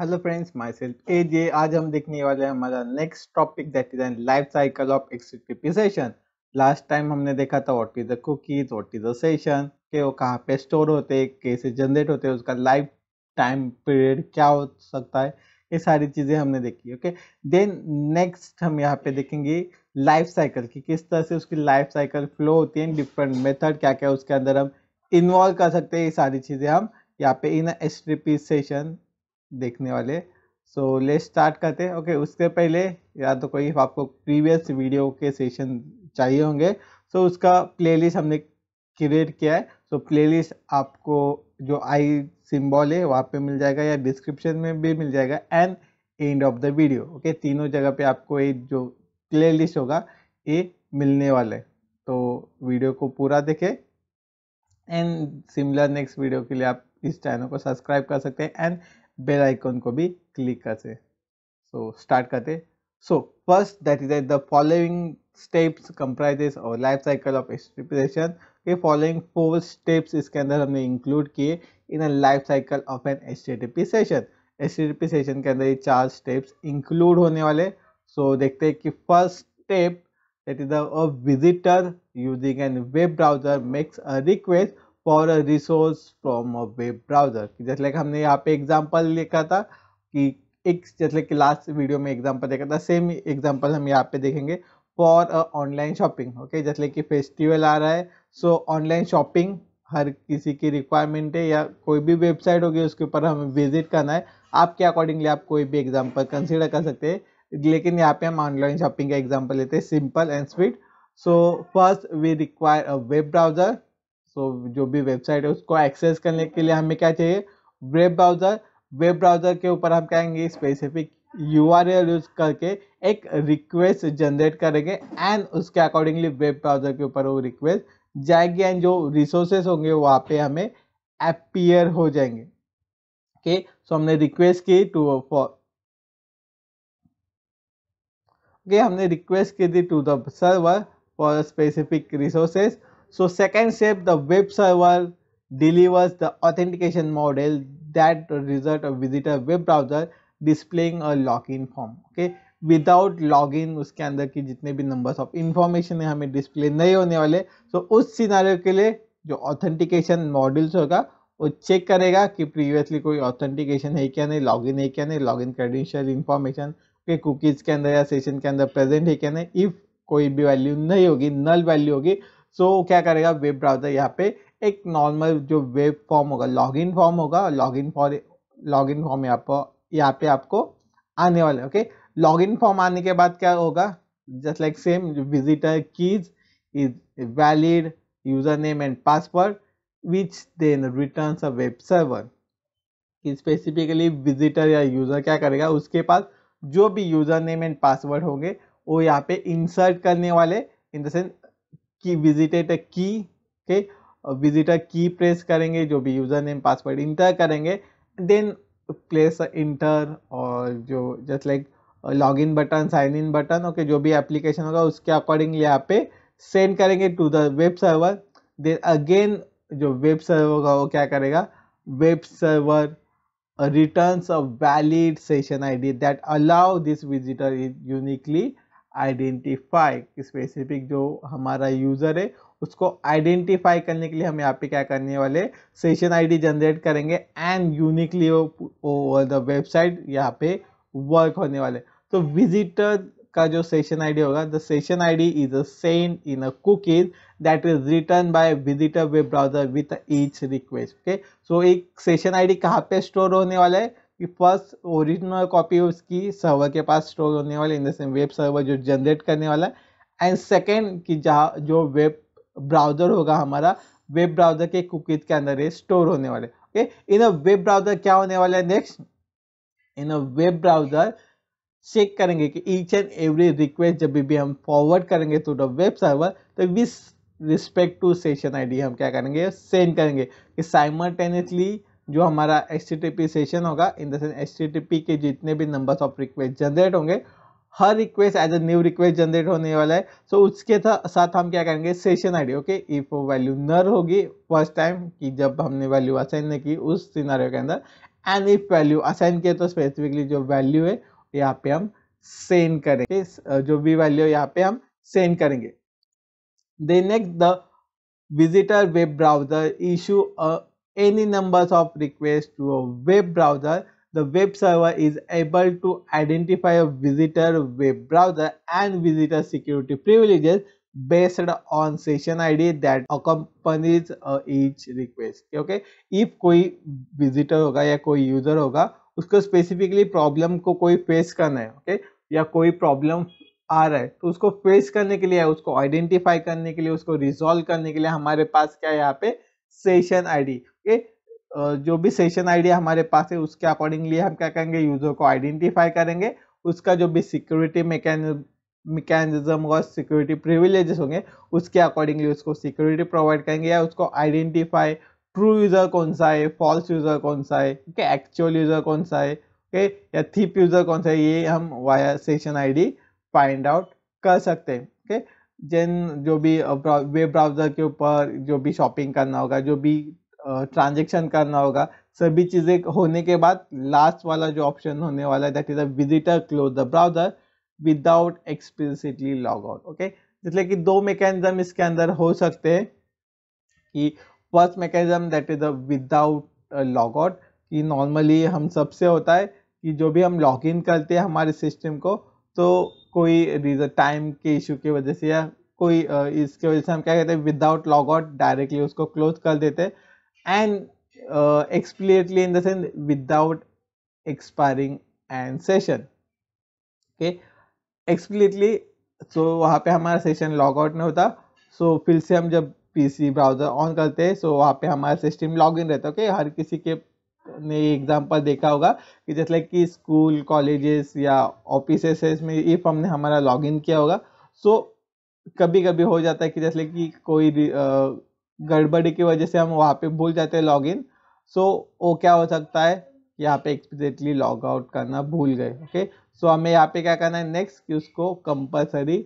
Hello friends myself A J आज हम देखने वाले हैं हमारा next topic that is an life cycle of executive session last time हमने देखा था what is the cookies what is the session के वो कहाँ पे स्टोर होते हैं कैसे जनरेट होते हैं उसका लाइफ टाइम पीरियड क्या हो सकता है ये सारी चीज़ें हमने देखी ओके देन नेक्स्ट हम यहाँ पे देखेंगे लाइफ साइकिल की किस तरह से उसकी लाइफ साइकिल फ्लो होती है डिफरेंट मेथड क्या क्या उसके अंदर हम इन्वॉल्व कर सकते हैं ये सारी चीज़ें हम यहाँ पे इन एस सेशन देखने वाले सो ले स्टार्ट करते हैं ओके उसके पहले या तो कोई आपको प्रीवियस वीडियो के सेशन चाहिए होंगे सो उसका प्लेलिस्ट हमने क्रिएट किया है सो प्लेलिस्ट आपको जो आई सिम्बॉल है वहाँ पे मिल जाएगा या डिस्क्रिप्शन में भी मिल जाएगा and end of the video okay तीनों जगह पे आपको ये जो प्ले होगा ये मिलने वाला है तो वीडियो को पूरा देखें एंड सिमिलर नेक्स्ट वीडियो के लिए आप इस चैनल को सब्सक्राइब कर सकते हैं एंड बेल आइकॉन को भी क्लिक करते सो स्टार्ट करते so first that is the following steps comprises और लाइफ साइकिल ऑफ एस्ट्रिपेशन ये फॉलोइंग फोर स्टेप्स इसके अंदर हमने इंक्लूड किए in a life cycle of an H session H session के अंदर ये चार स्टेप्स इंक्लूड होने वाले सो so, देखते हैं कि first step that is the visitor using an web browser makes a request for a resource from a web browser जैसे लाइक हमने यहाँ पे एग्जाम्पल देखा था कि एक जैसे कि लास्ट वीडियो में एग्जाम्पल देखा था सेम एग्जाम्पल हम यहाँ पे देखेंगे for a online shopping okay जैसे कि फेस्टिवल आ रहा है सो ऑनलाइन शॉपिंग हर किसी की रिक्वायरमेंट है या कोई भी वेबसाइट होगी उसके ऊपर हमें विजिट करना है आपके अकॉर्डिंगली आप कोई भी एग्जाम्पल कंसिडर कर सकते हैं लेकिन यहाँ पे हम ऑनलाइन शॉपिंग का एग्जाम्पल लेते हैं simple and sweet so first we require a web browser so जो भी वेबसाइट है उसको एक्सेस करने के लिए हमें क्या चाहिए वेब ब्राउज़र वेब ब्राउज़र के ऊपर हम कहेंगे specific U R L use करके एक रिक्वेस्ट जनरेट करेंगे एंड उसके अकॉर्डिंगली वेब ब्राउज़र के ऊपर वो रिक्वेस्ट जाएगी एंड जो रिसोर्सेस होंगे वहाँ पे हमें अपीयर हो जाएंगे ओके सो हमने रिक्वेस्ट की टू फॉर ओके हमने रिक्वेस्ट की थी to the server for specific resources So second step, the web server delivers the authentication model that result a visitor web browser displaying a login form. Okay, without इन उसके अंदर की जितने भी numbers of information है हमें display नहीं होने वाले सो so, उस सिनारियो के लिए जो ऑथेंटिकेशन मॉड्यूल्स होगा वो चेक करेगा कि प्रीवियसली कोई ऑथेंटिकेशन है क्या नहीं लॉग इन है क्या नहीं लॉग इन क्रेडिशियल इन्फॉर्मेशन के कुकीज़ के अंदर या सेशन के अंदर प्रेजेंट है क्या नहीं इफ़ कोई भी वैल्यू नहीं होगी नल वैल्यू होगी सो so, क्या करेगा वेब ब्राउज़र यहाँ पे एक नॉर्मल जो वेब फॉर्म होगा लॉगिन फॉर्म होगा लॉगिन फॉर लॉगिन फॉर्म यहाँ पर यहाँ पे आपको आने वाला है ओके लॉगिन फॉर्म आने के बाद क्या होगा just like same visitor keys is valid user name and password which then return a web server कि स्पेसिफिकली विजिटर या यूज़र क्या करेगा उसके पास जो भी यूज़र नेम एंड पासवर्ड होंगे वो यहाँ पे इंसर्ट करने वाले इन द सेंस की विजिटेड अ की ओके विजिटर की प्रेस करेंगे जो भी यूज़र नेम पासवर्ड इंटर करेंगे देन प्लेस इंटर और जो just like log in button sign in button okay जो भी एप्लीकेशन होगा उसके अकॉर्डिंगली यहाँ पे सेंड करेंगे to the web server then again जो वेब सर्वर होगा वो क्या करेगा web server a valid session ID that allow this visitor is uniquely identify specific जो हमारा यूज़र है उसको आइडेंटिफाई करने के लिए हम यहाँ पे क्या करने वाले सेशन आईडी जनरेट करेंगे and uniquely over the website यहाँ पे वर्क होने वाले तो विजिटर का जो सेशन आईडी होगा the session ID is a send in a cookies that is return by visitor web browser with each request okay so एक सेशन आईडी कहाँ पे स्टोर होने वाला है कि फर्स्ट ओरिजिनल कॉपी उसकी सर्वर के पास स्टोर होने वाली in the same web server जो जनरेट करने वाला है एंड सेकेंड कि जहाँ जो वेब ब्राउज़र होगा हमारा वेब ब्राउज़र के कुकीज के अंदर ये स्टोर होने वाले okay in a web browser क्या होने वाला है next in a web browser check करेंगे कि ईच एंड एवरी रिक्वेस्ट जब भी हम फॉरवर्ड करेंगे टू द वेब सर्वर तो विस रिस्पेक्ट टू सेशन आईडी हम क्या करेंगे सेंड करेंगे कि साइमल्टेनियसली जो हमारा एच सेशन होगा इन देंस सेंस एच के जितने भी नंबर्स ऑफ रिक्वेस्ट जनरेट होंगे हर request as a new request generate होने वाला है सो so, उसके साथ हम क्या करेंगे सेशन आईडी ओके इफ वो वैल्यू नर होगी फर्स्ट टाइम कि जब हमने वैल्यू असाइन नहीं की उस सिनारियों के अंदर एंड इफ वैल्यू असाइन किया तो स्पेसिफिकली जो वैल्यू है यहाँ पे हम सेंड करेंगे जो भी वैल्यू यहाँ पे हम सेंड करेंगे they next the visitor web browser issue any numbers of requests to a web browser, the web server is able to identify a visitor web browser and visitor security privileges based on session id that accompanies uh, each request okay if koi visitor hoga ya koi user hoga usko specifically problem ko koi face karna hai okay okay? या कोई problem आ रहा है तो उसको face करने के लिए उसको आइडेंटिफाई करने के लिए उसको रिजॉल्व करने के लिए हमारे पास क्या है यहाँ पे सेशन आईडी के जो भी सेशन आइडिया हमारे पास है उसके अकॉर्डिंगली हम क्या करेंगे यूज़र को आइडेंटिफाई करेंगे उसका जो भी सिक्योरिटी मैकेनिज्म और सिक्योरिटी प्रिविलेजेस होंगे उसके अकॉर्डिंगली उसको सिक्योरिटी प्रोवाइड करेंगे या उसको आइडेंटिफाई ट्रू यूज़र कौन सा है फॉल्स यूज़र कौन सा है ओके एक्चुअल यूज़र कौन सा है ओके या थीप यूज़र कौन सा है ये हम via session ID find out कर सकते हैं ओके जेन जो भी वेब ब्राउज़र के ऊपर जो भी शॉपिंग करना होगा जो भी ट्रांजेक्शन करना होगा सभी चीज़ें होने के बाद लास्ट वाला जो ऑप्शन होने वाला है that is a visitor close the browser without explicitly log out okay जिससे कि दो मैकेनिज्म इसके अंदर हो सकते हैं कि first mechanism that is a without log out कि नॉर्मली हम सबसे होता है कि जो भी हम लॉग इन करते हैं हमारे सिस्टम को तो कोई रीजन टाइम के इशू की वजह से या कोई इसके वजह से हम क्या कहते हैं विदाउट लॉग आउट डायरेक्टली उसको क्लोज कर देते हैं and uh, expirately in the sense without expiring and session okay explicitly so so, वहाँ पर हमारा सेशन लॉग आउट नहीं होता सो so, फिर से हम जब सी ब्राउज़र ऑन करते हैं सो so, वहाँ पर हमारा सिस्टम लॉग इन रहता है okay? ओके हर किसी के ने एग्जाम्पल देखा होगा कि जैसे लाइक कि स्कूल कॉलेजेस या ऑफिस में इफ हमने हमारा लॉग इन किया होगा सो so, कभी कभी हो जाता है कि जैसे कि कोई uh, गड़बड़ी की वजह से हम वहाँ पे भूल जाते हैं लॉगिन सो वो क्या हो सकता है यहाँ पे एक्सपेक्टेडली लॉग आउट करना भूल गए ओके सो हमें यहाँ पे क्या करना है नेक्स्ट कि उसको कंपलसरी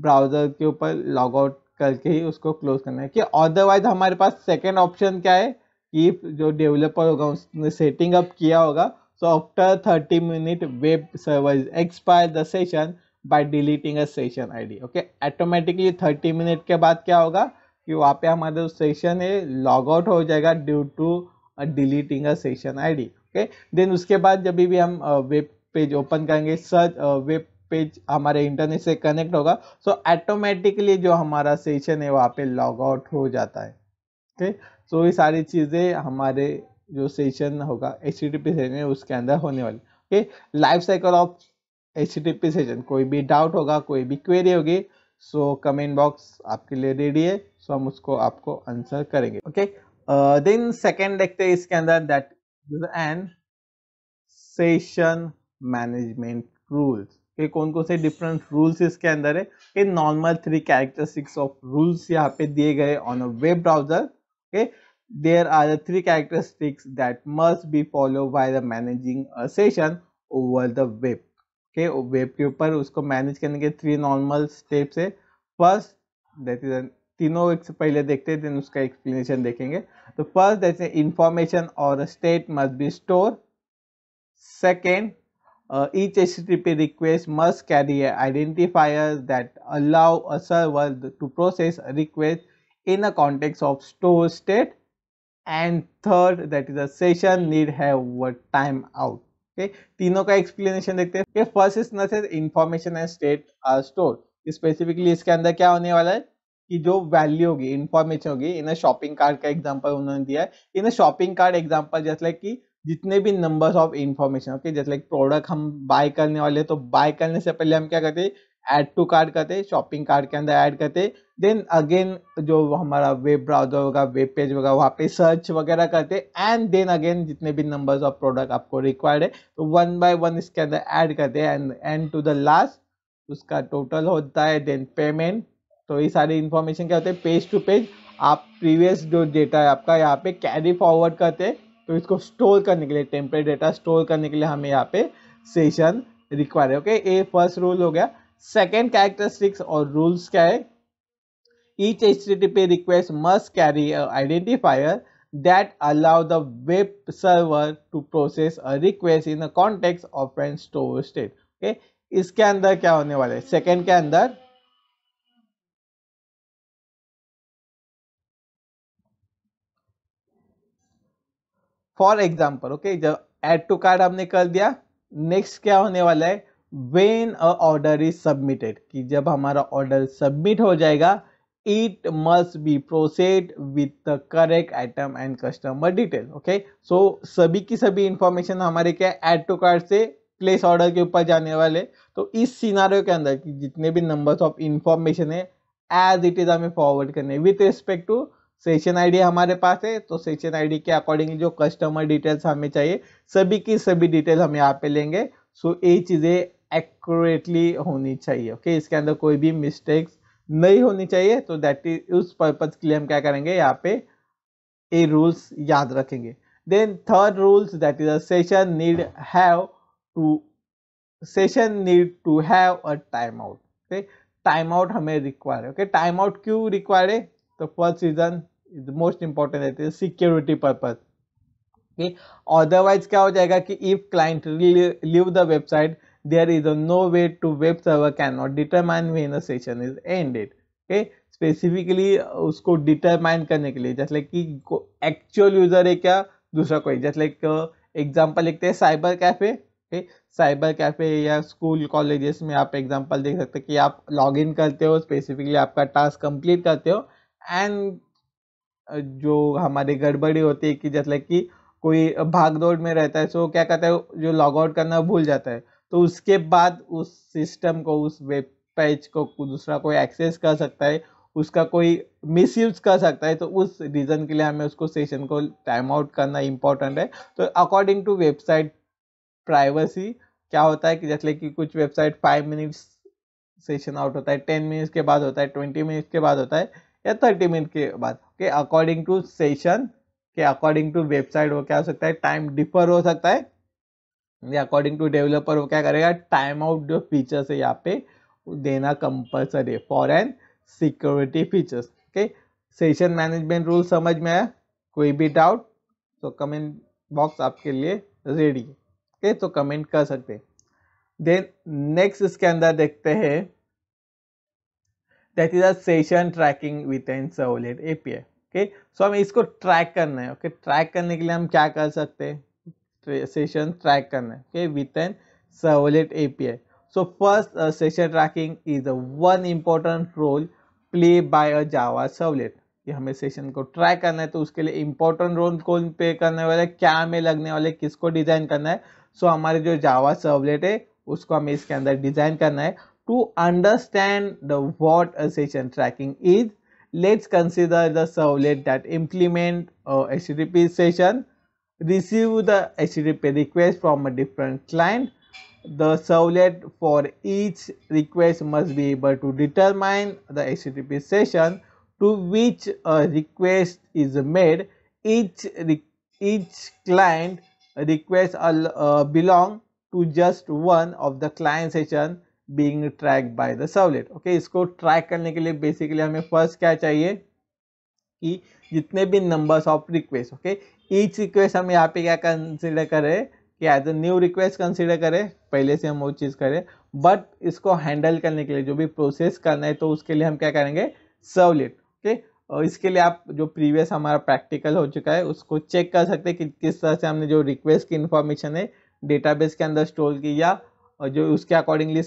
ब्राउज़र के ऊपर लॉग आउट करके ही उसको क्लोज करना है कि अदरवाइज हमारे पास सेकेंड ऑप्शन क्या है कि जो डेवलपर होगा उसने सेटिंग अप किया होगा so after thirty minute web server expire the session by deleting a session ID okay automatically thirty minute के बाद क्या होगा कि वहाँ पे हमारा जो सेशन है लॉग आउट हो जाएगा due to deleting a session ID okay then उसके बाद जब भी हम वेब पेज ओपन करेंगे सर्च वेब पेज हमारे इंटरनेट से कनेक्ट होगा सो ऑटोमेटिकली जो हमारा सेशन है वहाँ पे लॉग आउट हो जाता है ओके सो ये सारी चीज़ें हमारे जो सेशन होगा एच सेशन है उसके अंदर होने वाली okay life cycle of H session कोई भी डाउट होगा कोई भी क्वेरी होगी सो कमेंट बॉक्स आपके लिए रेडी है सो हम उसको आपको आंसर करेंगे ओके देन सेकेंड देखते हैं इसके अंदर that and session management rules के कौन कौन से डिफरेंट रूल्स इसके अंदर है कि normal three characteristics of rules यहाँ पे दिए गए on a web browser okay there are three characteristics that must be follow by the managing a session over the web okay web के ऊपर उसको मैनेज करने के थ्री नॉर्मल स्टेप्स है फर्स्ट दैट इज एन तीनों एक से पहले देखते हैं उसका एक्सप्लेनेशन देखेंगे तो फर्स्ट ऐसे इंफॉर्मेशन और state must be store second each H request must carry a identifier that allow a server to process request in a context of store state and third that is a session need have time out okay तीनों का explanation देखते हैं first is information and state store specifically इसके अंदर क्या होने वाला है कि जो वैल्यू होगी इन्फॉर्मेशन होगी इन अ शॉपिंग कार्ड का एग्जाम्पल उन्होंने दिया है in a shopping card example जैसे कि जितने भी नंबर्स ऑफ इन्फॉर्मेशन ओके जैसे लाइक प्रोडक्ट हम बाय करने वाले तो बाय करने से पहले हम क्या करते हैं ऐड टू कार्ड करते शॉपिंग कार्ड के अंदर ऐड करते देन अगेन जो हमारा वेब ब्राउजर होगा वेब पेज होगा वहाँ पे सर्च वगैरह करते एंड देन अगेन जितने भी नंबर्स ऑफ प्रोडक्ट आपको रिक्वायर्ड है तो वन बाय वन इसके अंदर ऐड करते and end to the last उसका टोटल होता है देन पेमेंट तो ये सारी इन्फॉर्मेशन क्या होते हैं पेज टू पेज आप प्रीवियस जो डेटा है आपका यहाँ पे कैरी फॉरवर्ड करते हैं तो इसको स्टोर करने के लिए टेम्परेट डेटा स्टोर करने के लिए हमें यहाँ पे सेशन रिक्वायर है ओके ये फर्स्ट रूल हो गया सेकेंड कैरेक्टरिस्टिक्स और रूल्स क्या है each http request must carry an identifier that allow the web server to process a request in the context of an store state इसके अंदर क्या होने वाला है के अंदर फॉर एग्जाम्पल ओके जब एड टू कार्ड आपने कर दिया नेक्स्ट क्या होने वाला है when a order is submitted कि जब हमारा ऑर्डर सबमिट हो जाएगा it must be processed with the correct item and customer detail okay so सभी की सभी इंफॉर्मेशन हमारे क्या है एड टू कार्ड से प्लेस ऑर्डर के ऊपर जाने वाले तो इस सीनारियों के अंदर जितने भी नंबर्स ऑफ इंफॉर्मेशन है एज इट इज हमें फॉरवर्ड करने with respect to session ID हमारे पास है तो सेशन आईडी के अकॉर्डिंग जो कस्टमर डिटेल्स हमें चाहिए सभी की सभी डिटेल हम यहाँ पे लेंगे सो ये चीज़ें एक्यूरेटली होनी चाहिए ओके okay? इसके अंदर कोई भी मिस्टेक्स नहीं होनी चाहिए तो दैट इज उस पर्पज़ के लिए हम क्या करेंगे यहाँ पे ये रूल्स याद रखेंगे then third rules that is a need have to session need to have a time out okay time out हमें रिक्वायर है ओके टाइम आउट क्यों रिक्वायर है तो first reason the most important that is security purpose okay otherwise kya ho jayega ki if client leave the website there is a no way to web server cannot determine when a session is ended okay specifically specifically उसको determine करने के लिए जैसे कि actual user है क्या दूसरा कोई जैसे एक example likhte hai cyber cafe okay cyber cafe या स्कूल कॉलेजेस में आप एग्जांपल देख सकते हैं कि आप लॉगिन करते हो स्पेसिफिकली आपका टास्क कंप्लीट करते हो एंड जो हमारी गड़बड़ी होती है कि जैसे कि कोई भाग दौड़ में रहता है सो क्या कहता है जो लॉग आउट करना भूल जाता है तो उसके बाद उस सिस्टम को उस वेब पेज को दूसरा कोई एक्सेस कर सकता है उसका कोई मिस यूज कर सकता है तो उस रीज़न के लिए हमें उसको सेशन को टाइम आउट करना इम्पोर्टेंट है तो अकॉर्डिंग टू वेबसाइट प्राइवेसी क्या होता है कि जैसे कि कुछ website five minutes session out होता है टेन मिनट्स के बाद होता है ट्वेंटी मिनट्स के बाद होता है या थर्टी मिनट के बाद के अकॉर्डिंग टू सेशन के अकॉर्डिंग टू वेबसाइट वो क्या हो सकता है टाइम डिफर हो सकता है या अकॉर्डिंग टू डेवलपर वो क्या करेगा टाइम आउट जो फीचर्स है यहाँ पे देना कंपल्सरी है for an security features okay session management rule समझ में आया कोई भी डाउट तो कमेंट बॉक्स आपके लिए रेडी है ओके तो कमेंट कर सकते हैं देन नेक्स्ट इसके अंदर देखते हैं that is a session tracking with an servlet I okay so हमें इसको ट्रैक करना है ओके okay? ट्रैक करने के लिए हम क्या कर सकते हैं सेशन ट्रैक करना है okay with an servlet I so first session tracking is a one important role play by a Java servlet कि हमें सेशन को ट्रैक करना है तो उसके लिए इम्पोर्टेंट रोल कौन प्ले करने वाले क्या हमें लगने वाले किसको डिज़ाइन करना है सो so, हमारे जो जावा सर्वलेट है उसको हमें इसके अंदर डिज़ाइन करना है To understand the what a session tracking is, let's consider the servlet that implement a HTTP session, receive the HTTP request from a different client. The servlet for each request must be able to determine the HTTP session to which a request is made. Each, each client request uh, belong to just one of the client session being track by the servlet okay इसको track करने के लिए basically हमें first क्या चाहिए कि जितने भी numbers of request okay each request हम यहाँ पे क्या कंसिडर करें कि as a new request consider करें पहले से हम वो चीज़ करें बट इसको हैंडल करने के लिए जो भी प्रोसेस करना है तो उसके लिए हम क्या करेंगे सर्वलेट ओके और इसके लिए आप जो प्रीवियस हमारा प्रैक्टिकल हो चुका है उसको चेक कर सकते हैं कि किस तरह से हमने जो रिक्वेस्ट की इन्फॉर्मेशन है डेटाबेस के अंदर स्टोर की या जो उसके अकॉर्डिंगली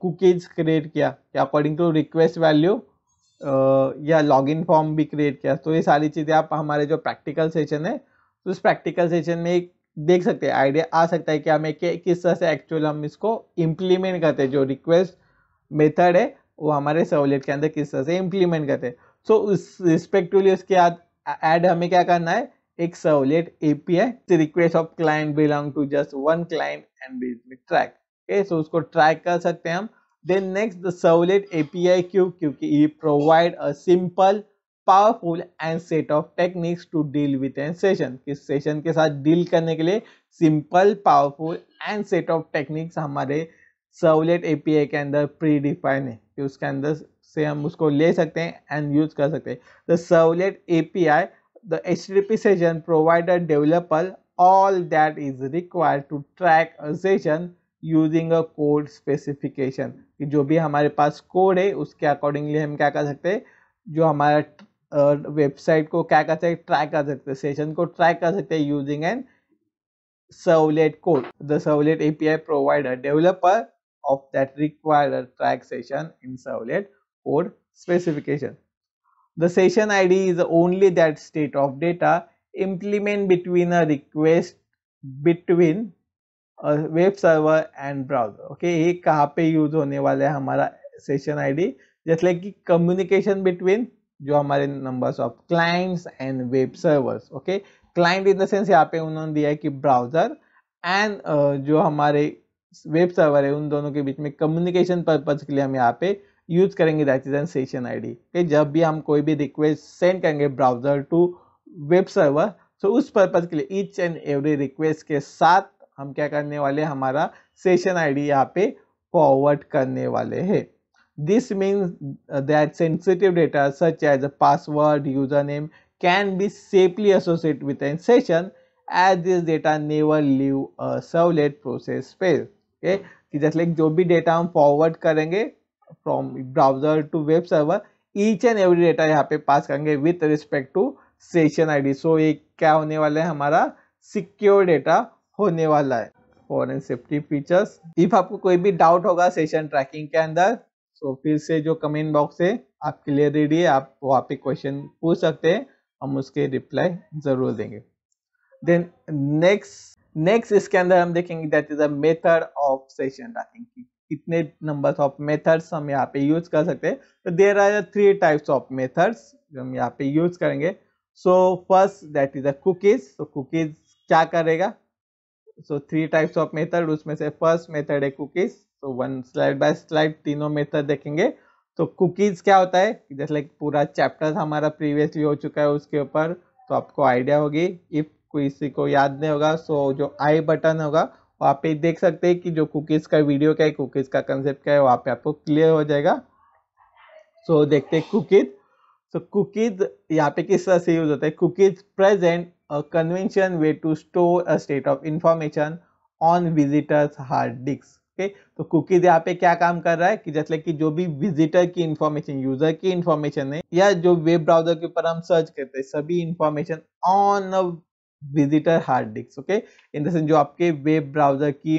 कुकीज क्रिएट किया अकॉर्डिंग टू रिक्वेस्ट वैल्यू या लॉगिन फॉर्म भी क्रिएट किया तो ये सारी चीज़ें आप हमारे जो प्रैक्टिकल सेशन है तो उस प्रैक्टिकल सेशन में एक देख सकते हैं आइडिया आ सकता है कि हमें किस तरह से एक्चुअल हम इसको इम्प्लीमेंट करते हैं जो रिक्वेस्ट मेथड है वो हमारे सहूलियत के अंदर किस तरह से इम्प्लीमेंट करते हैं सो so, उस रिस्पेक्टिवली उसके बाद ऐड हमें क्या करना है एक सहूलियत A P I request of client belong to just one client and track okay so उसको ट्रैक कर सकते हैं हम then next the servlet API क्यू क्योंकि ये provide a simple powerful and set of techniques to deal with an session किस session के साथ डील करने के लिए simple powerful and set of techniques हमारे सर्वलेट एपीआई के अंदर प्री डिफाइन है कि उसके अंदर से हम उसको ले सकते हैं एंड यूज कर सकते हैं the servlet API the H session provide a developer all that is required to track a session using a code specification कि जो भी हमारे पास कोड है उसके अकॉर्डिंगली हम क्या कर सकते हैं जो हमारा वेबसाइट को क्या कर सकते ट्रैक कर सकते सेशन को ट्रैक कर सकते हैं using an servlet code the servlet A P I provider developer of that required track session in servlet code specification the session I D is only that state of data implement between a request between web server and browser okay ये कहाँ पे use होने वाला है हमारा session ID जैसे कि communication between जो हमारे numbers of clients and web servers okay client in the sense यहाँ पे उन्होंने दिया है कि ब्राउजर एंड जो हमारे वेब सर्वर है उन दोनों के बीच में कम्युनिकेशन पर्पज के लिए हम यहाँ पे यूज करेंगे that is an session ID okay जब भी हम कोई भी रिक्वेस्ट सेंड करेंगे ब्राउजर टू वेब सर्वर तो उस पर्पज के लिए ईच एंड एवरी रिक्वेस्ट के साथ हम क्या करने वाले हमारा सेशन आई डी यहाँ पे फॉरवर्ड करने वाले है this means that sensitive data such as a password user name can be safely associate with an session as this data never live a servlet process phase okay कि जैसे जो भी डेटा हम फॉरवर्ड करेंगे from browser to web server each and every data यहाँ पे pass करेंगे with respect to session I D so एक क्या होने वाला है हमारा सिक्योर डेटा होने वाला है फॉरन सेफ्टी फीचर्स इफ आपको कोई भी डाउट होगा सेशन ट्रैकिंग के अंदर सो तो फिर से जो कमेंट बॉक्स है आपके लिए रेडी है आप वहाँ पे क्वेश्चन पूछ सकते हैं हम उसके रिप्लाई जरूर देंगे देन नेक्स्ट नेक्स्ट इसके अंदर हम देखेंगे that is a method of session tracking कितने नंबर ऑफ मेथड्स हम यहाँ पे यूज कर सकते हैं तो there are three types of methods जो हम यहाँ पे यूज करेंगे so first that is a cookies तो कुकीज क्या करेगा so three types of method उसमें से फर्स्ट मेथड है कुकीज तो वन स्लाइड बाय स्लाइड तीनों मेथड देखेंगे तो कुकीज क्या होता है जैसे पूरा चैप्टर हमारा प्रीवियसली हो चुका है उसके ऊपर तो आपको आइडिया होगी इफ किसी को याद नहीं होगा सो जो आई बटन होगा वहाँ पे देख सकते हैं कि जो कुकीज़ का वीडियो क्या है कुकीज़ का कंसेप्ट क्या है वहाँ पे आपको क्लियर हो जाएगा सो देखते हैं कुकीज़ सो कुकीज यहाँ पे किस तरह से यूज होते हैं cookies present a convention way to store a state of information on visitors hard disk okay तो कुकीज यहाँ पे क्या काम कर रहा है कि जैसे कि जो भी विजिटर की इंफॉर्मेशन यूजर की इन्फॉर्मेशन है या जो वेब ब्राउजर के ऊपर हम सर्च करते हैं सभी information on a visitor hard disk okay in the जो आपके वेब ब्राउजर की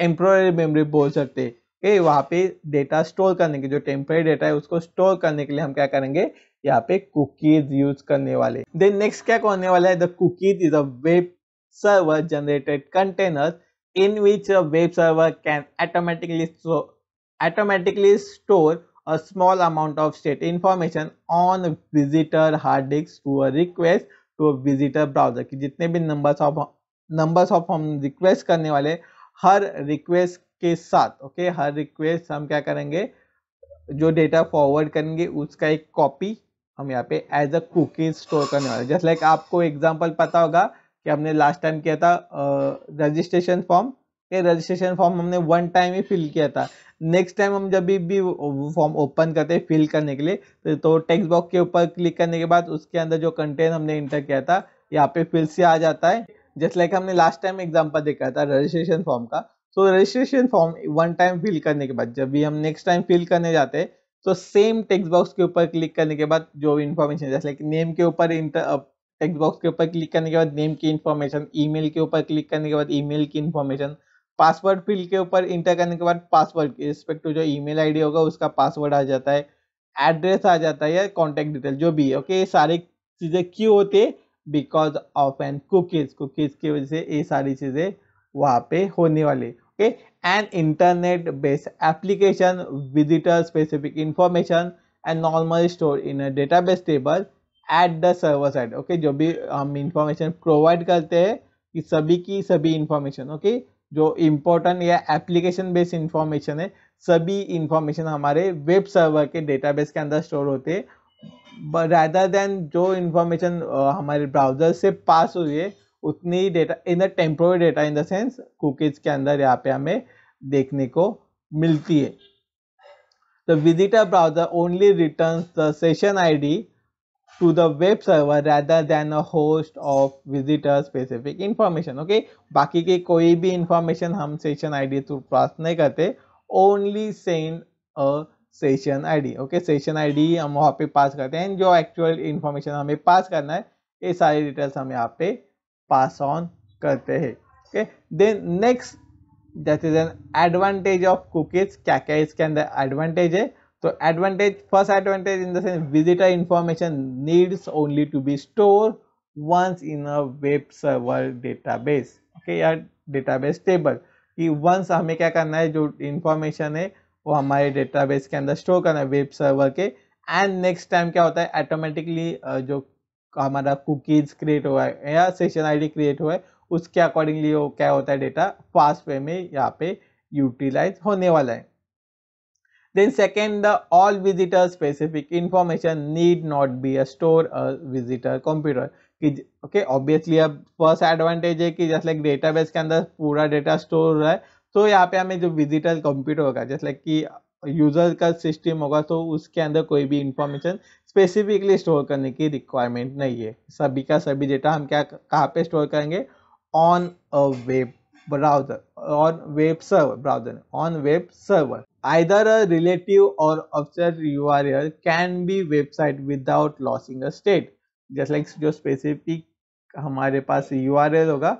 टेम्प्रोरी मेमोरी बोल सकते हैं okay? वहाँ पे डेटा स्टोर करने के जो टेम्प्रेरी डेटा है उसको स्टोर करने के लिए हम क्या करेंगे यहाँ पे कुकीज यूज करने वाले देन नेक्स्ट क्या करने वाला है the cookies is a web server generated container in which a web server can automatically automatically store a small amount of state information on visitor hard disk to a request to a visitor browser की जितने भी number of numbers of हम request करने वाले हर request के साथ okay okay, हर request हम क्या करेंगे जो डेटा फॉरवर्ड करेंगे उसका एक कॉपी हम यहाँ पे एज अ कुकीज स्टोर करने वाले जस्ट लाइक आपको एग्जाम्पल पता होगा कि हमने लास्ट टाइम किया था रजिस्ट्रेशन फॉर्म ये रजिस्ट्रेशन फॉर्म हमने वन टाइम ही फिल किया था नेक्स्ट टाइम हम जब भी फॉर्म ओपन करते हैं फिल करने के लिए तो टेक्स्ट तो बॉक्स के ऊपर क्लिक करने के बाद उसके अंदर जो कंटेंट हमने इंटर किया था यहाँ पे फिर से आ जाता है जस्ट लाइक हमने लास्ट टाइम एग्जाम्पल देखा था रजिस्ट्रेशन फॉर्म का so registration form one time fill करने के बाद जब भी हम नेक्स्ट टाइम फिल करने जाते हैं तो सेम टेक्स्ट बॉक्स के ऊपर क्लिक करने के बाद जो इन्फॉर्मेशन जैसे कि नेम के ऊपर टेक्स्ट बॉक्स uh, के ऊपर क्लिक करने के बाद नेम की इन्फॉर्मेशन ईमेल के ऊपर क्लिक करने के बाद ईमेल की इन्फॉर्मेशन पासवर्ड फील्ड के ऊपर इंटर करने के बाद पासवर्ड के रिस्पेक्ट टू जो ईमेल आईडी होगा उसका पासवर्ड आ जाता है एड्रेस आ जाता है या कॉन्टैक्ट डिटेल जो भी है ओके ये सारी चीज़ें क्यों होती है because of an cookies cookies की वजह से ये सारी चीज़ें वहाँ पे होने वाली okay an internet based application visitor specific information and normal store in a database table at the server side okay जो भी हम इंफॉर्मेशन प्रोवाइड करते हैं कि सभी की सभी इंफॉर्मेशन ओके okay? जो इम्पोर्टेंट या एप्लीकेशन बेस्ड इंफॉर्मेशन है सभी इंफॉर्मेशन हमारे वेब सर्वर के डेटाबेस के अंदर स्टोर होते हैं रैदर देन जो इंफॉर्मेशन हमारे ब्राउजर से पास हुई है उतनी data in the temporary data in the sense cookies के अंदर यहाँ पे हमें देखने को मिलती है the visitor browser only return the session I D to the web server rather than a host of visitor specific information okay बाकी के कोई भी इंफॉर्मेशन हम सेशन आई डी थ्रू प्राप्त नहीं करते only send a session I D okay session I D हम वहाँ पे पास करते हैं जो एक्चुअल इंफॉर्मेशन हमें पास करना है ये सारी डिटेल्स हम यहाँ पे पास ऑन करते हैं okay then next that is an advantage of cookies क्या क्या इसके अंदर एडवांटेज है तो advantage first advantage in the sense visitor information needs only to be store once in a web server database okay या database table कि once हमें क्या करना है जो इंफॉर्मेशन है वो हमारे डेटाबेस के अंदर स्टोर करना है वेब सर्वर के एंड नेक्स्ट टाइम क्या होता है ऑटोमेटिकली जो हमारा कुकीज क्रिएट हुआ है या सेशन आईडी क्रिएट हुआ है उसके अकॉर्डिंगली वो क्या होता है डेटा फास्ट वे में यहाँ पे यूटिलाइज होने वाला है then second the all visitor specific information need not be a store a visitor computer कि ओके ऑब्वियसली अब फर्स्ट एडवांटेज है कि जैसे लाइक डेटाबेस के अंदर पूरा डेटा स्टोर हो रहा है तो यहाँ पे हमें जो विजिटर कंप्यूटर होगा जैसे लाइक कि यूज़र का सिस्टम होगा तो उसके अंदर कोई भी इंफॉर्मेशन स्पेसिफिकली स्टोर करने की रिक्वायरमेंट नहीं है सभी का सभी डेटा हम क्या कहाँ पे स्टोर करेंगे on a web browser on web server browser on web server relative और relative U R URL can be website without losing a state just like जो स्पेसिफिक हमारे पास URL होगा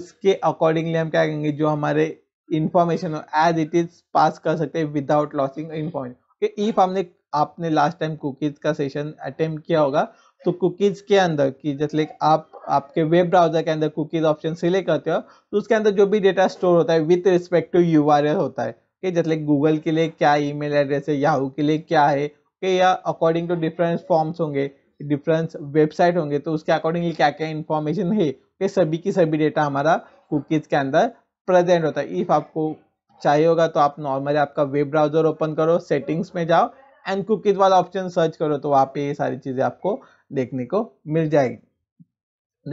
उसके अकॉर्डिंगली हम क्या कहेंगे जो हमारे information as it is pass कर सकते हैं विदाउट लॉसिंग इन्फॉर्मेशन इफ हमने आपने लास्ट टाइम कुकीज का सेशन अटेम्प्ट किया होगा तो कुकीज के अंदर कि जैसे लाइक आप आपके वेब ब्राउजर के अंदर कुकीज ऑप्शन सिलेक्ट करते हो तो उसके अंदर जो भी डेटा स्टोर होता है विथ रिस्पेक्ट टू यू होता है कि जैसे लाइक गूगल के लिए क्या ईमेल एड्रेस है याहू के लिए क्या है कि या अकॉर्डिंग टू डिफरेंट फॉर्म्स होंगे डिफरेंट वेबसाइट होंगे तो उसके अकॉर्डिंगली क्या क्या इन्फॉर्मेशन है कि सभी की सभी डेटा हमारा कुकीज के अंदर प्रेजेंट होता है इफ आपको चाहिए होगा तो आप नॉर्मली आपका वेब ब्राउजर ओपन करो सेटिंग्स में जाओ एंड कुकीज वाला ऑप्शन सर्च करो तो वहाँ पे ये सारी चीज़ें आपको देखने को मिल जाएगी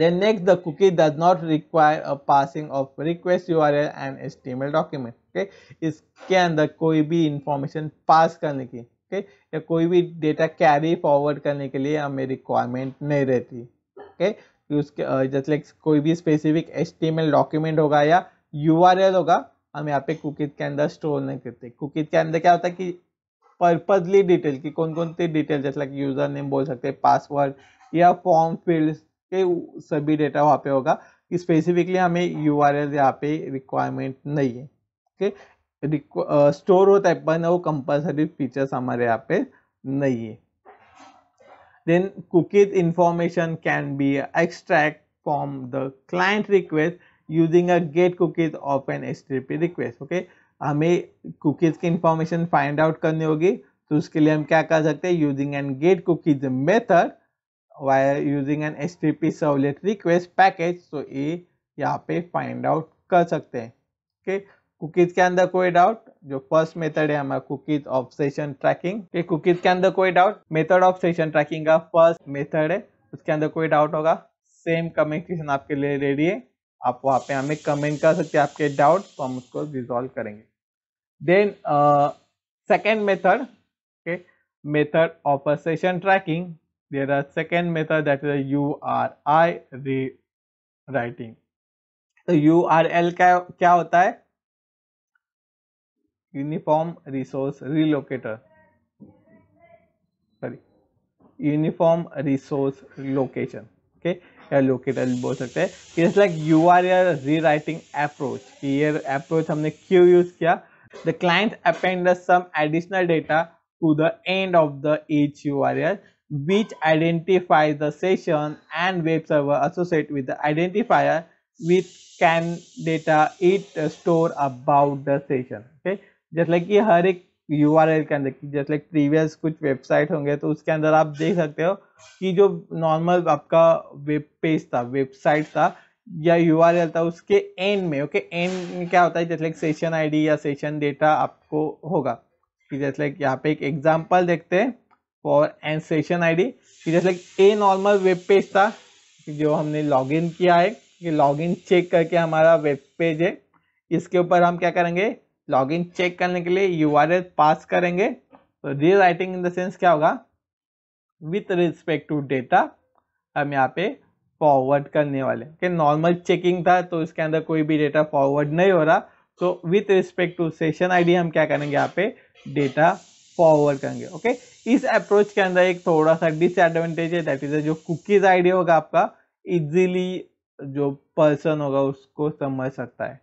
then next the cookie does not require a passing of request U R L and S document okay इसके अंदर कोई भी इंफॉर्मेशन पास करने की ओके okay? या कोई भी डेटा कैरी फॉरवर्ड करने के लिए हमें रिक्वायरमेंट नहीं रहती ओके okay? तो उसके जैसे कोई भी स्पेसिफिक एच डॉक्यूमेंट होगा या यू होगा हम यहाँ पे कुकीज के अंदर स्टोर नहीं करते कुकीज के अंदर क्या होता है कि पर्पजली डिटेल की कौन कौन सी डिटेल जैसे कि यूज़र नेम बोल सकते हैं पासवर्ड या फॉर्म फील्ड के सभी डेटा वहाँ पे होगा कि स्पेसिफिकली हमें यू आर एल यहाँ पे रिक्वायरमेंट नहीं है ओके स्टोर होता है पर वो कंपल्सरी फीचर्स हमारे यहाँ पे नहीं है then cookies information can be extract from the client request using a get cookies of an http request okay हमें cookies की information find out करनी होगी तो उसके लिए हम क्या कर सकते हैं using an using an get cookies using an S T P servlet request package so ये यहाँ पे फाइंड आउट कर सकते हैं ओके कुकीज के अंदर कोई डाउट जो फर्स्ट मेथड है हमारा कुकीज ऑफ सेशन ट्रैकिंग के कुकीज के अंदर कोई doubt method of session tracking का फर्स्ट मेथड है उसके अंदर कोई डाउट होगा सेम कम्युनिकेशन आपके लिए रेडी है आप वहाँ पे हमें कमेंट कर सकते हैं आपके डाउट तो हम उसको रिजॉल्व करेंगे then second method okay method of session tracking there are second method that is U R I rewriting तो यू आर एल का क्या होता है uniform resource relocator sorry uniform resource location okay या locator बोल सकते हैं it's like U R यर री राइटिंग अप्रोच कि ये अप्रोच हमने क्यों यूज किया the client append some additional data to the end of the H U R यर which identify the session and web server associate with the identifier with can data it store about the session okay जैसे कि हर एक you R L के अंदर जैसे like previous कुछ website होंगे तो उसके अंदर आप देख सकते हो कि जो नॉर्मल आपका वेब पेज था वेबसाइट था या यू आर एल था उसके एंड में ओके एंड में क्या होता है जैसे लाइक सेशन डी या सेशन डेटा आपको होगा कि जैसे लाइक यहाँ पे एक एग्जाम्पल देखते हैं for and session I D कि जैसे like a normal web page था जो हमने लॉग इन किया है कि इन चेक करके हमारा वेब पेज है इसके ऊपर हम क्या करेंगे लॉगिन चेक करने के लिए यू पास करेंगे तो री राइटिंग इन द सेंस क्या होगा विथ रिस्पेक्ट टू डेटा हम यहाँ पे फॉरवर्ड करने वाले कि नॉर्मल चेकिंग था तो इसके अंदर कोई भी डेटा फॉरवर्ड नहीं हो रहा तो with respect to session ID हम क्या करेंगे यहाँ पे डेटा फॉरवर्ड करेंगे ओके इस अप्रोच के अंदर एक थोड़ा सा डिसएडवांटेज है दैट इज जो कुकीज आईडी होगा आपका इजीली जो पर्सन होगा उसको समझ सकता है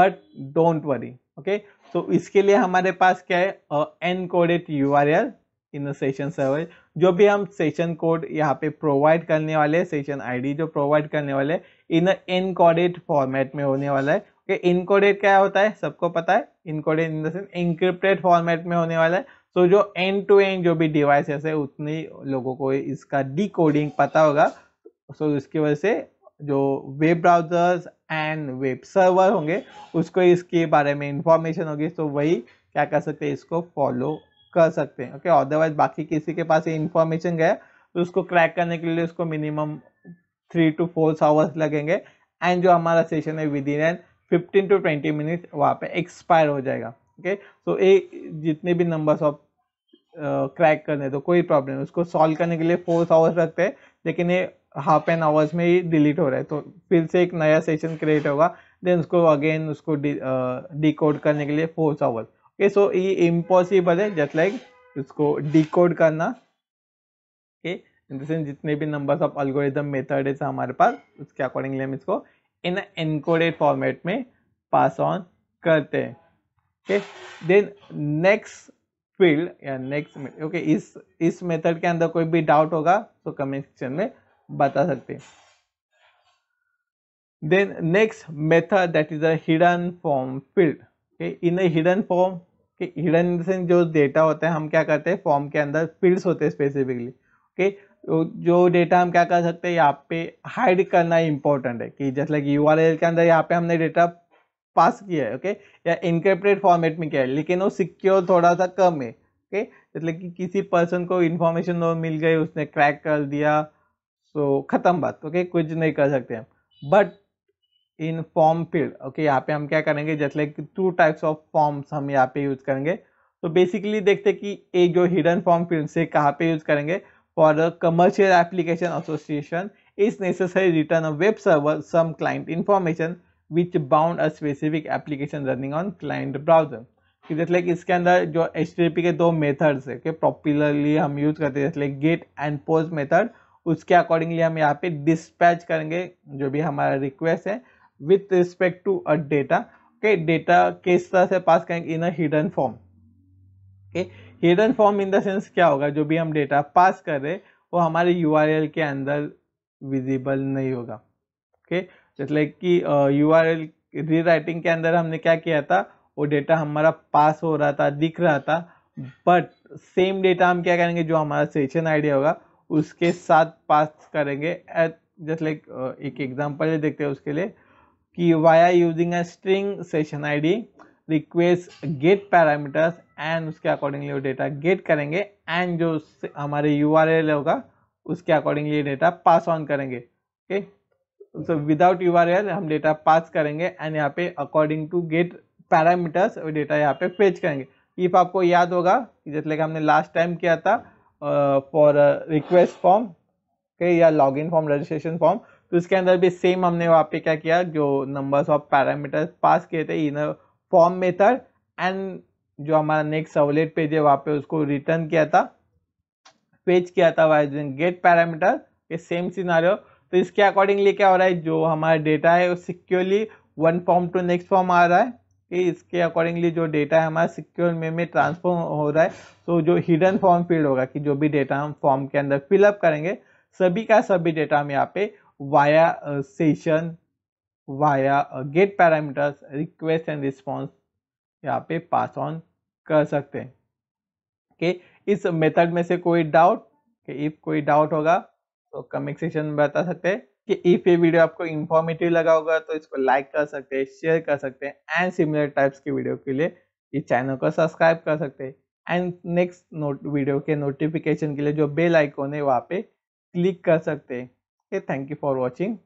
बट डोंट वरी ओके तो इसके लिए हमारे पास क्या है encoded U R L in session server जो भी हम सेशन कोड यहाँ पे प्रोवाइड करने वाले सेशन आईडी जो प्रोवाइड करने वाले इन एन कोडेड फॉर्मेट में होने वाला है ओके इनकोडेड क्या होता है सबको पता है इनकोडेड इन देंस इंक्रिप्टेड फॉर्मेट में होने वाला है सो so, जो एंड टू एंड जो भी डिवाइसेस है उतने लोगों को इसका डी पता होगा सो so, इसकी वजह से जो web browsers and web server होंगे उसको इसके बारे में इंफॉर्मेशन होगी तो वही क्या कर सकते हैं इसको फॉलो कर सकते हैं ओके अदरवाइज बाकी किसी के पास ये इन्फॉर्मेशन गया तो उसको क्रैक करने के लिए उसको minimum three to four hours लगेंगे एंड जो हमारा सेशन है within an fifteen to twenty minute वहाँ पे एक्सपायर हो जाएगा ओके सो ये जितने भी नंबर्स ऑफ क्रैक करने तो कोई प्रॉब्लम उसको सॉल्व करने के लिए फोर आवर्स लगते हैं लेकिन ये हाफ एन आवर्स में ही डिलीट हो रहा है तो फिर से एक नया सेशन क्रिएट होगा देन उसको अगेन उसको कोड करने के लिए फोर्स आवर्स ओके सो ये इम्पॉसिबल है जस्ट लाइक उसको कोड करना ओके इन द सेंस जितने भी नंबर्स ऑफ अल्गोरिदम मेथड है हमारे पास उसके अकॉर्डिंगली हम इसको इन एनकोडेड फॉर्मेट में पास ऑन करते हैं ओके देन नेक्स्ट फील्ड या नेक्स्ट ओके इस इस मेथड के अंदर कोई भी डाउट होगा तो कमेंट सेक्शन में बता सकते then next method that is hidden form field in hidden form के हिडन से जो डेटा होता है हम क्या करते हैं फॉर्म के अंदर फील्ड्स होते हैं स्पेसिफिकली ओके तो जो डेटा हम क्या कर सकते हैं यहाँ पे हाइड करना इंपॉर्टेंट है कि जैसे लाइक यू आर एल के अंदर यहाँ पे हमने डेटा पास किया है ओके या इनक्रिप्टेड फॉर्मेट में किया है लेकिन वो सिक्योर थोड़ा सा कम है ओके जैसे कि किसी पर्सन को इन्फॉर्मेशन मिल गई उसने क्रैक कर दिया सो तो ख़त्म बात ओके okay? कुछ नहीं कर सकते हम but in form field okay यहाँ पे हम क्या करेंगे जैसे like two types of forms हम यहाँ पे यूज करेंगे तो बेसिकली देखते कि एक जो हिडन फॉर्म फील्ड से कहाँ पे यूज करेंगे for a commercial application association is necessary return a web server some client information which bound a specific application running on client browser कि जैसे लाइक इसके अंदर जो एच के दो मेथड्स है के पॉपुलरली हम यूज करते हैं जैसे like get and post method उसके अकॉर्डिंगली हम यहाँ पे डिस्पैच करेंगे जो भी हमारा रिक्वेस्ट है with respect to a data okay data किस तरह से पास करेंगे in a hidden form okay hidden form in the sense क्या होगा जो भी हम डेटा पास कर रहे वो हमारे यू के अंदर विजिबल नहीं होगा ओके जैसे लाइक कि U R L rewriting के अंदर हमने क्या किया था वो डेटा हमारा पास हो रहा था दिख रहा था बट सेम डेटा हम क्या करेंगे जो हमारा सेशन आइडिया होगा उसके साथ पास करेंगे एट जस्ट लाइक एक एग्जांपल देखते हैं उसके लिए कि via using a string session ID request get parameters and उसके अकॉर्डिंगली वो डेटा गेट करेंगे एंड जो हमारे यू होगा उसके अकॉर्डिंगली डेटा पास ऑन करेंगे ओके सो विदाउट यू हम डेटा पास करेंगे एंड यहाँ पे according to get parameters data यहाँ पे फेच करेंगे इफ आपको याद होगा कि जैसे कि हमने लास्ट टाइम किया था फॉर रिक्वेस्ट फॉर्म या या इन फॉर्म रजिस्ट्रेशन फॉर्म तो इसके अंदर भी सेम हमने वहाँ पे क्या किया जो नंबर्स ऑफ पैरामीटर्स पास किए थे इन फॉर्म मेथड एंड जो हमारा नेक्स्ट सवलेट पेज है वहाँ पे उसको रिटर्न किया था पेज किया था वाइज गेट पैरामीटर ये सेम सिनारियो तो इसके अकॉर्डिंगली क्या हो रहा है जो हमारा डेटा है वो securely one form to next form आ रहा है कि इसके अकॉर्डिंगली जो डेटा है हमारा सिक्योर में में ट्रांसफॉर्म हो रहा है तो जो हिडन फॉर्म फील्ड होगा कि जो भी डेटा हम फॉर्म के अंदर फिलअप करेंगे सभी का सभी डेटा हम यहाँ पे via session via get parameters request and response यहाँ पे पास ऑन कर सकते हैं कि इस मेथड में से कोई डाउट कि इफ कोई डाउट होगा तो कमेंट सेक्शन में बता सकते हैं कि इफ ये वीडियो आपको इन्फॉर्मेटिव लगा होगा तो इसको लाइक कर सकते हैं शेयर कर सकते हैं एंड सिमिलर टाइप्स के वीडियो के लिए इस चैनल को सब्सक्राइब कर सकते हैं एंड नेक्स्ट नोट वीडियो के नोटिफिकेशन के लिए जो बेल आइकॉन है वहाँ पे क्लिक कर सकते हैं थैंक यू फॉर वॉचिंग